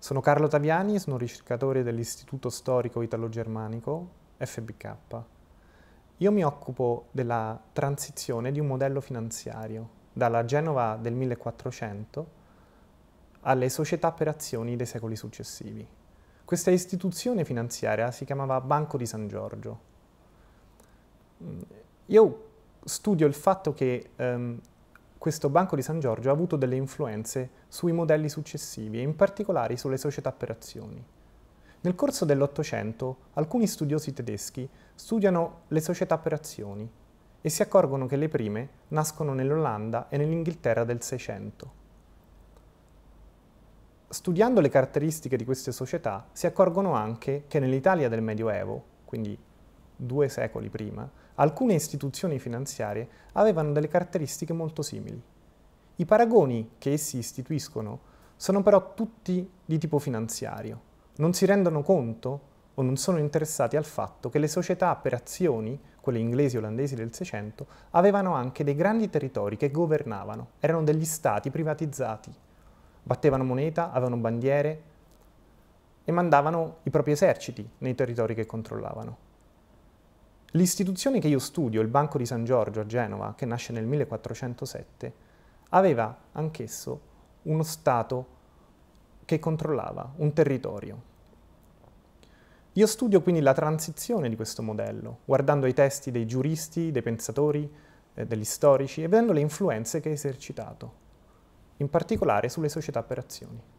Sono Carlo Taviani, sono ricercatore dell'Istituto Storico Italo-Germanico FBK. Io mi occupo della transizione di un modello finanziario dalla Genova del 1400 alle società per azioni dei secoli successivi. Questa istituzione finanziaria si chiamava Banco di San Giorgio. Io studio il fatto che ehm, questo Banco di San Giorgio ha avuto delle influenze sui modelli successivi e in particolare sulle società per azioni. Nel corso dell'Ottocento alcuni studiosi tedeschi studiano le società per azioni e si accorgono che le prime nascono nell'Olanda e nell'Inghilterra del Seicento. Studiando le caratteristiche di queste società si accorgono anche che nell'Italia del Medioevo, quindi due secoli prima, alcune istituzioni finanziarie avevano delle caratteristiche molto simili. I paragoni che essi istituiscono sono però tutti di tipo finanziario, non si rendono conto o non sono interessati al fatto che le società per azioni, quelle inglesi e olandesi del Seicento, avevano anche dei grandi territori che governavano, erano degli stati privatizzati, battevano moneta, avevano bandiere e mandavano i propri eserciti nei territori che controllavano. L'istituzione che io studio, il Banco di San Giorgio a Genova, che nasce nel 1407, aveva anch'esso uno Stato che controllava un territorio. Io studio quindi la transizione di questo modello, guardando i testi dei giuristi, dei pensatori, eh, degli storici e vedendo le influenze che ha esercitato, in particolare sulle società per azioni.